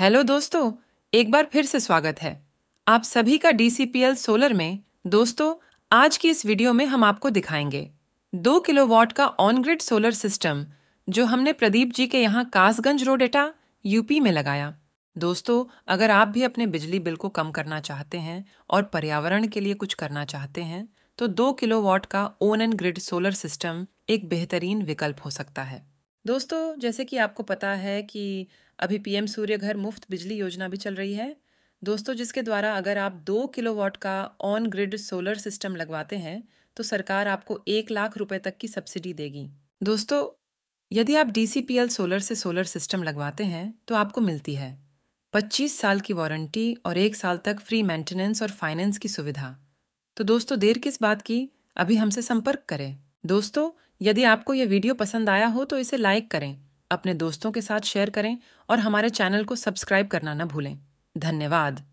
hello दोस्तों एक बार फिर से स्वागत है आप सभी का डीसीपीएल सोलर में दोस्तों आज की इस वीडियो में हम आपको दिखाएंगे दो किलोवाट का ऑन ग्रिड सोलर सिस्टम जो हमने प्रदीप जी के यहाँ कासगंज रोड एटा यूपी में लगाया दोस्तों अगर आप भी अपने बिजली बिल को कम करना चाहते हैं और पर्यावरण के लिए कुछ करना चाहते हैं तो दो किलोवाट का on and grid solar system एक बेहतरीन विकल्प हो सकता है दोस्तों जैसे कि आपको पता है कि अभी पीएम सूर्य घर मुफ्त बिजली योजना भी चल रही है दोस्तों जिसके द्वारा अगर आप दो किलोवाट का ऑन ग्रिड सोलर सिस्टम लगवाते हैं तो सरकार आपको एक लाख रुपए तक की सब्सिडी देगी दोस्तों यदि आप डीसीपीएल सोलर से सोलर सिस्टम लगवाते हैं तो आपको मिलती है 25 साल की वारंटी और एक साल तक फ्री मेंटेनेंस और फाइनेंस की सुविधा तो दोस्तों देर किस बात की अभी हमसे संपर्क करें दोस्तों यदि आपको यह वीडियो पसंद आया हो तो इसे लाइक करें अपने दोस्तों के साथ शेयर करें और हमारे चैनल को सब्सक्राइब करना न भूलें धन्यवाद